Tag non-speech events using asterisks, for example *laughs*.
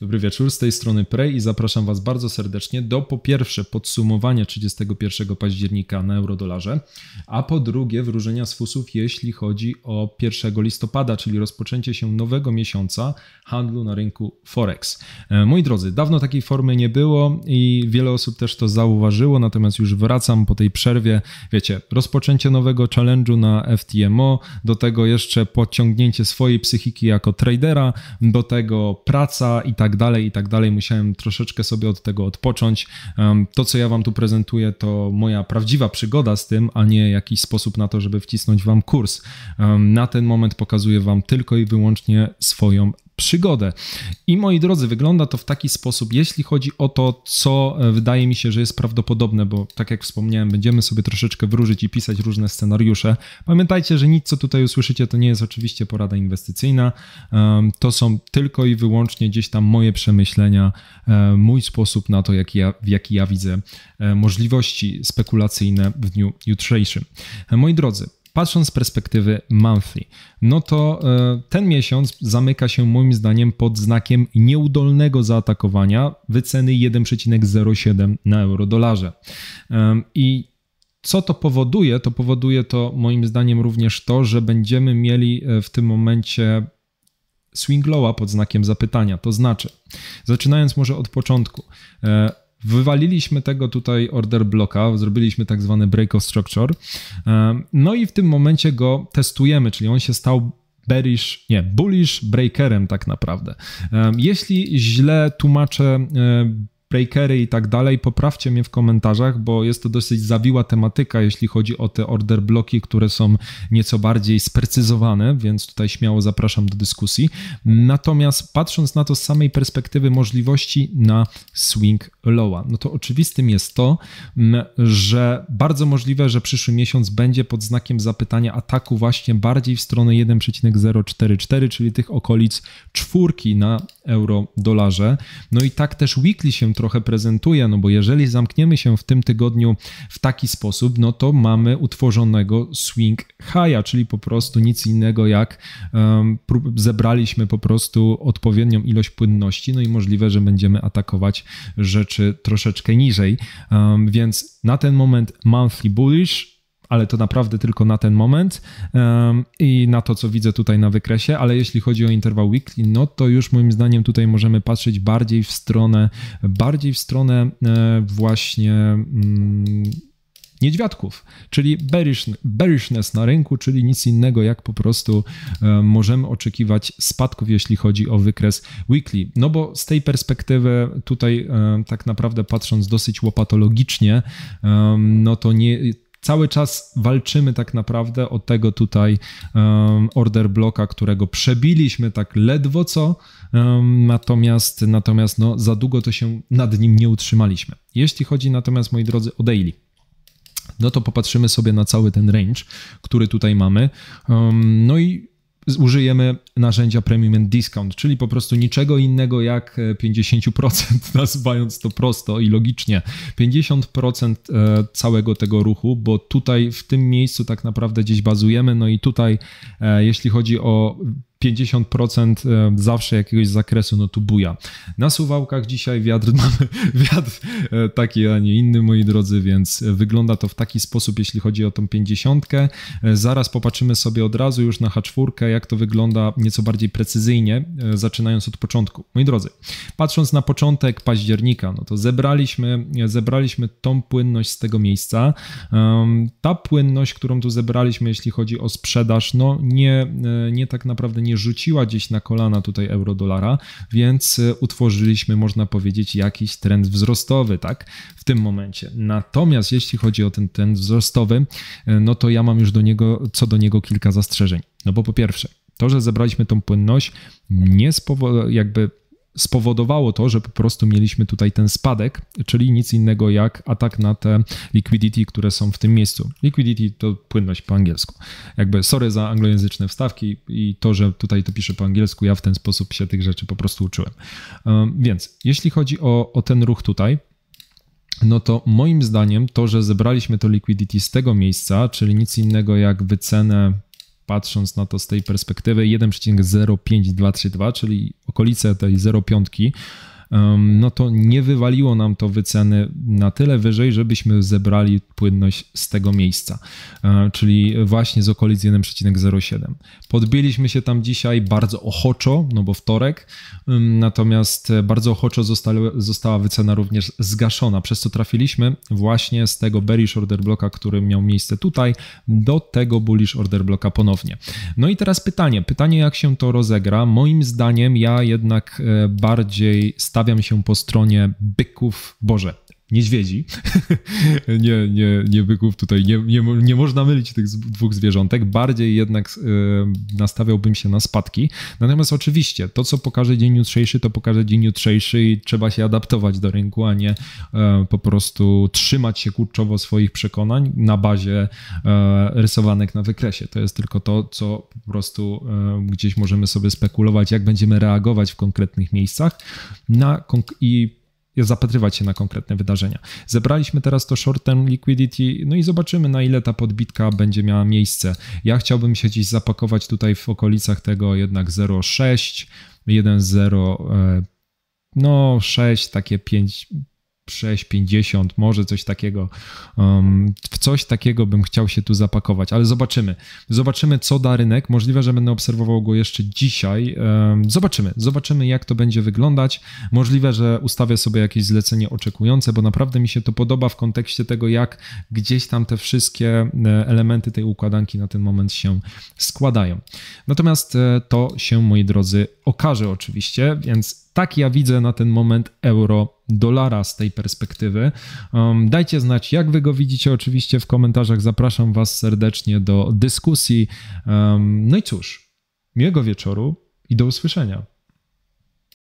Dobry wieczór, z tej strony Prey i zapraszam Was bardzo serdecznie do po pierwsze podsumowania 31 października na eurodolarze, a po drugie wróżenia z fusów, jeśli chodzi o 1 listopada, czyli rozpoczęcie się nowego miesiąca handlu na rynku Forex. E, moi drodzy, dawno takiej formy nie było i wiele osób też to zauważyło, natomiast już wracam po tej przerwie. Wiecie, rozpoczęcie nowego challenge'u na FTMO, do tego jeszcze podciągnięcie swojej psychiki jako tradera, do tego praca i tak tak dalej, i tak dalej. Musiałem troszeczkę sobie od tego odpocząć. To, co ja Wam tu prezentuję, to moja prawdziwa przygoda z tym, a nie jakiś sposób na to, żeby wcisnąć Wam kurs. Na ten moment pokazuję Wam tylko i wyłącznie swoją przygodę. I moi drodzy, wygląda to w taki sposób, jeśli chodzi o to, co e, wydaje mi się, że jest prawdopodobne, bo tak jak wspomniałem, będziemy sobie troszeczkę wróżyć i pisać różne scenariusze. Pamiętajcie, że nic, co tutaj usłyszycie, to nie jest oczywiście porada inwestycyjna. To są tylko i wyłącznie gdzieś tam moje przemyślenia, e, mój sposób na to, jak ja, w jaki ja widzę e, możliwości spekulacyjne w dniu jutrzejszym. Moi drodzy, patrząc z perspektywy monthly, no to e, ten miesiąc zamyka się moim zdaniem pod znakiem nieudolnego zaatakowania wyceny 1,07 na euro-dolarze. I co to powoduje? To powoduje to moim zdaniem również to, że będziemy mieli e, w tym momencie swing lowa pod znakiem zapytania. To znaczy, zaczynając może od początku, e, Wywaliliśmy tego tutaj order bloka, zrobiliśmy tak zwany break of structure. No i w tym momencie go testujemy, czyli on się stał bearish, nie, bullish breakerem tak naprawdę. Jeśli źle tłumaczę breakery i tak dalej, poprawcie mnie w komentarzach, bo jest to dosyć zawiła tematyka, jeśli chodzi o te order bloki, które są nieco bardziej sprecyzowane, więc tutaj śmiało zapraszam do dyskusji. Natomiast patrząc na to z samej perspektywy możliwości na swing lowa, no to oczywistym jest to, mm, że bardzo możliwe, że przyszły miesiąc będzie pod znakiem zapytania ataku właśnie bardziej w stronę 1,044, czyli tych okolic czwórki na euro dolarze. No i tak też weekly się trochę trochę prezentuje, no bo jeżeli zamkniemy się w tym tygodniu w taki sposób, no to mamy utworzonego swing high'a, czyli po prostu nic innego jak um, zebraliśmy po prostu odpowiednią ilość płynności, no i możliwe, że będziemy atakować rzeczy troszeczkę niżej. Um, więc na ten moment monthly bullish, ale to naprawdę tylko na ten moment i na to, co widzę tutaj na wykresie, ale jeśli chodzi o interwał weekly, no to już moim zdaniem tutaj możemy patrzeć bardziej w stronę, bardziej w stronę e, właśnie mm, niedźwiadków, czyli bearishness na rynku, czyli nic innego jak po prostu e, możemy oczekiwać spadków, jeśli chodzi o wykres weekly. No bo z tej perspektywy tutaj e, tak naprawdę patrząc dosyć łopatologicznie, no to nie, cały czas walczymy tak naprawdę o tego tutaj um, order bloka, którego przebiliśmy tak ledwo co, um, natomiast, natomiast no, za długo to się nad nim nie utrzymaliśmy. Jeśli chodzi natomiast, moi drodzy, o daily, no to popatrzymy sobie na cały ten range, który tutaj mamy. Um, no i użyjemy narzędzia Premium and Discount, czyli po prostu niczego innego jak 50%, e, *laughs* nazywając to prosto i logicznie. 50% e, całego tego ruchu, bo tutaj w tym miejscu tak naprawdę gdzieś bazujemy, no i tutaj e, jeśli chodzi o 50% e, zawsze jakiegoś zakresu, no tu buja. Na suwałkach dzisiaj wiatr *laughs* mamy wiatr e, taki, a nie inny, moi drodzy, więc wygląda to w taki sposób, jeśli chodzi o tą 50. E, zaraz popatrzymy sobie od razu już na H4, jak to wygląda nieco bardziej precyzyjnie, zaczynając od początku. Moi drodzy, patrząc na początek października, no to zebraliśmy, zebraliśmy tą płynność z tego miejsca. Ta płynność, którą tu zebraliśmy, jeśli chodzi o sprzedaż, no nie, nie tak naprawdę nie rzuciła gdzieś na kolana tutaj euro-dolara, więc y, utworzyliśmy, można powiedzieć, jakiś trend wzrostowy, tak, w tym momencie. Natomiast jeśli chodzi o ten trend wzrostowy, y, no to ja mam już do niego, co do niego kilka zastrzeżeń. No bo po pierwsze, to, że zebraliśmy tą płynność, nie spowodowało, jakby spowodowało to, że po prostu mieliśmy tutaj ten spadek, czyli nic innego jak atak na te liquidity, które są w tym miejscu. Liquidity to płynność po angielsku. Jakby sorry za anglojęzyczne wstawki i to, że tutaj to piszę po angielsku, ja w ten sposób się tych rzeczy po prostu uczyłem. Um, więc jeśli chodzi o, o ten ruch tutaj, no to moim zdaniem to, że zebraliśmy to liquidity z tego miejsca, czyli nic innego jak wycenę patrząc na to z tej perspektywy 1,05232, czyli okolice tej 0,5 no to nie wywaliło nam to wyceny na tyle wyżej, żebyśmy zebrali płynność z tego miejsca, e, czyli właśnie z okolic 1,07. Podbiliśmy się tam dzisiaj bardzo ochoczo, no bo wtorek, natomiast bardzo ochoczo została wycena również zgaszona, przez co trafiliśmy właśnie z tego bearish order bloka, który miał miejsce tutaj, do tego bullish order bloka ponownie. No i teraz pytanie, pytanie jak się to rozegra. Moim zdaniem ja jednak e, bardziej stawiam stawiam się po stronie byków, Boże, niedźwiedzi, *laughs* nie, nie, nie byków tutaj, nie, nie, nie można mylić tych dwóch zwierzątek, bardziej jednak e, nastawiałbym się na spadki. Natomiast oczywiście to, co pokaże dzień jutrzejszy, to pokaże dzień jutrzejszy i trzeba się adaptować do rynku, a nie e, po prostu trzymać się kurczowo swoich przekonań na bazie e, rysowanek na wykresie. To jest tylko to, co po prostu gdzieś możemy sobie spekulować, jak będziemy reagować w konkretnych miejscach na i zapatrywać się na konkretne wydarzenia. Zebraliśmy teraz to short term liquidity, no i zobaczymy na ile ta podbitka będzie miała miejsce. Ja chciałbym się dziś zapakować tutaj w okolicach tego jednak 0,6, 1,0, e, no 6, takie 5, 6, 50, może coś takiego. Um, coś takiego bym chciał się tu zapakować, ale zobaczymy. Zobaczymy, co da rynek. Możliwe, że będę obserwował go jeszcze dzisiaj. Zobaczymy, zobaczymy, jak to będzie wyglądać. Możliwe, że ustawię sobie jakieś zlecenie oczekujące, bo naprawdę mi się to podoba w kontekście tego, jak gdzieś tam te wszystkie e, elementy tej układanki na ten moment się składają. Natomiast e, to się, moi drodzy, okaże oczywiście, więc tak ja widzę na ten moment euro dolara z tej perspektywy. Um, dajcie znać, jak wy go widzicie. Oczywiście w komentarzach zapraszam was serdecznie do dyskusji. Um, no i cóż, miłego wieczoru i do usłyszenia.